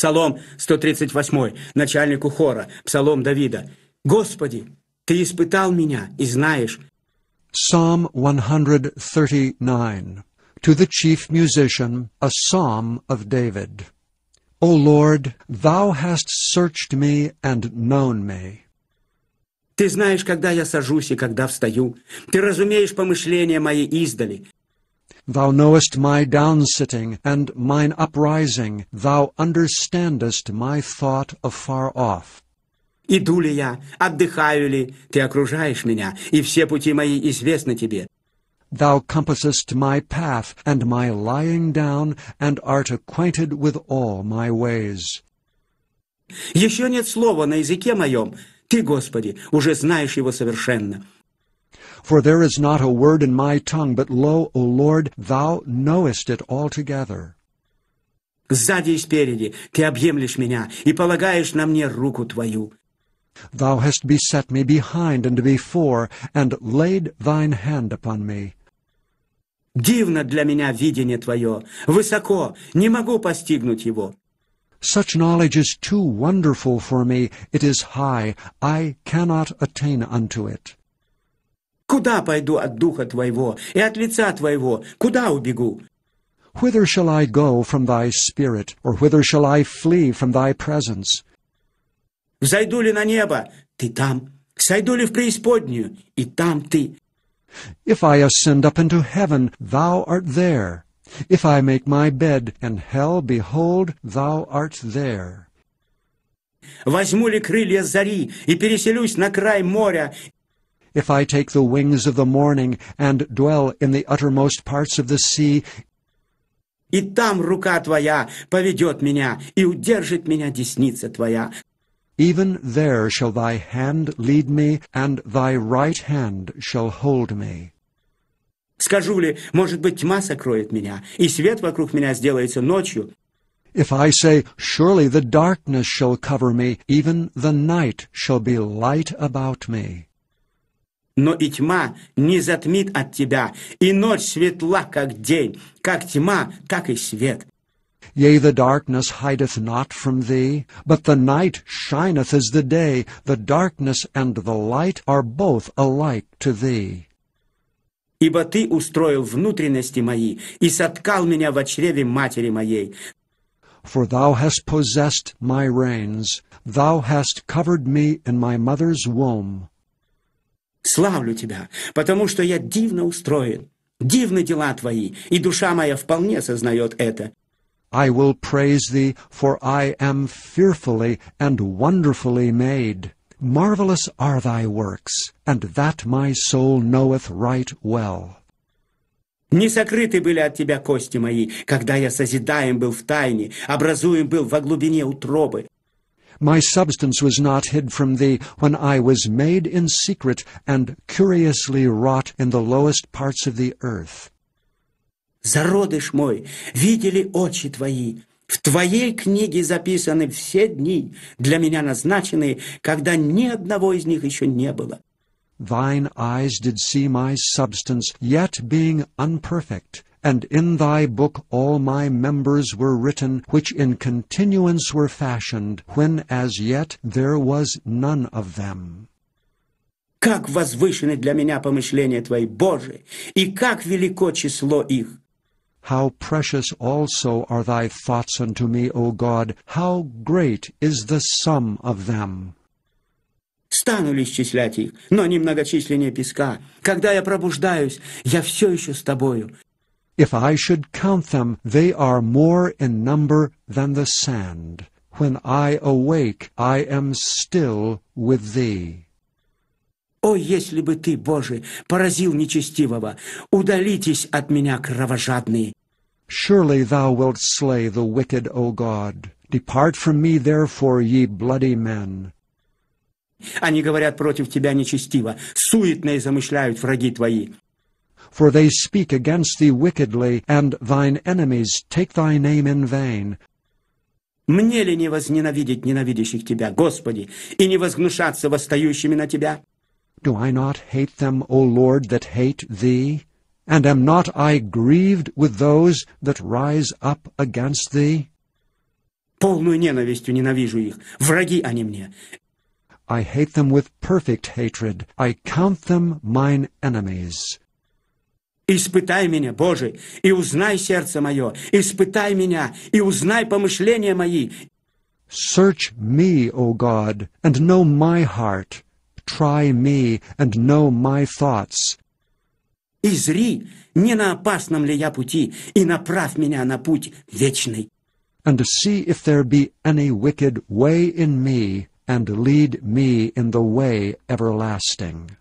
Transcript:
Псалом 138, начальнику хора, Псалом Давида. «Господи, Ты испытал меня и знаешь». Psalm 139. To the chief musician, a psalm of David. O Lord, Thou hast searched me and known me. Ты знаешь, когда я сажусь и когда встаю. Ты разумеешь помышления мои издали. Thou knowest my downsitting and mine uprising. Thou understandest my thought afar off. Иду ли я, отдыхаю ли, ты окружаешь меня, и все пути мои известны тебе. Thou compassest my path and my lying down, and art acquainted with all my ways. Еще нет слова на языке моем. Ты, Господи, уже знаешь его совершенно. For there is not a word in my tongue, but lo, O Lord, thou knowest it altogether. Сзади и спереди ты объемлешь меня и полагаешь на мне руку твою. Thou hast beset me behind and before, and laid thine hand upon me. Дивно для меня видение твое, высоко, не могу постигнуть его. Such knowledge is too wonderful for me, it is high, I cannot attain unto it. Куда пойду от Духа Твоего и от лица Твоего? Куда убегу? Whither shall I go from Thy Spirit, or whither shall I flee from Thy presence? Зайду ли на небо? Ты там. Сойду ли в преисподнюю? И там Ты. If I ascend up into heaven, Thou art there. If I make my bed in hell, behold, Thou art there. Возьму ли крылья зари и переселюсь на край моря, If I take the wings of the morning and dwell in the uttermost parts of the sea, и там рука твоя поведет меня, и удержит меня десница твоя. Even there shall thy hand lead me, and thy right hand shall hold me. Скажу ли, может быть, тьма сокроет меня, и свет вокруг меня сделается ночью? If I say, surely the darkness shall cover me, even the night shall be light about me. но и тьма не затмит от тебя, и ночь светла, как день, как тьма, так и свет. Yea, the darkness hideth not from thee, but the night shineth as the day. The darkness and the light are both alike to thee. Ибо ты устроил внутренности мои и соткал меня в чреве матери моей. For thou hast possessed my reins, thou hast covered me in my mother's womb. Славлю Тебя, потому что я дивно устроен. Дивны дела Твои, и душа моя вполне сознает это. I will praise Thee, for I am fearfully and wonderfully made. Marvelous are Thy works, and that my soul knoweth right well. Не сокрыты были от Тебя кости мои, когда я созидаем был в тайне, образуем был во глубине утробы. My substance was not hid from thee when I was made in secret and curiously wrought in the lowest parts of the earth. Зародыш мой, видели очи твои, в Твоей книге записаны все дни, для меня назначенные, когда ни одного из них еще не было. Thine eyes did see my substance, yet being unperfect. And in thy book all my members were written, which in continuance were fashioned, when as yet there was none of them. Как возвышены для меня помышления Твои, Боже, и как велико число их! How precious also are thy thoughts unto me, O God, how great is the sum of them! Стану ли исчислять их, но они многочисленнее песка. Когда я пробуждаюсь, я все еще с тобою. If I should count them, they are more in number than the sand. When I awake, I am still with thee. О, если бы ты, Боже, поразил нечестивого! Удалитесь от меня, Surely thou wilt slay the wicked, O God. Depart from me, therefore, ye bloody men. Они говорят против тебя нечестиво, суетные замышляют враги твои for they speak against thee wickedly, and thine enemies take thy name in vain. Мне ли не возненавидеть ненавидящих Тебя, Господи, и не возгнушаться восстающими на Тебя? Do I not hate them, O Lord, that hate Thee? And am not I grieved with those that rise up against Thee? Полную ненавистью ненавижу их. Враги они мне. I hate them with perfect hatred. I count them mine enemies. Испытай меня, Боже, и узнай сердце мое, испытай меня, и узнай помышления мои. Search me, O God, and know my heart. Try me and know my thoughts. И зри, не на опасном ли я пути, и направь меня на путь вечный. And to see if there be any wicked way in me, and lead me in the way everlasting.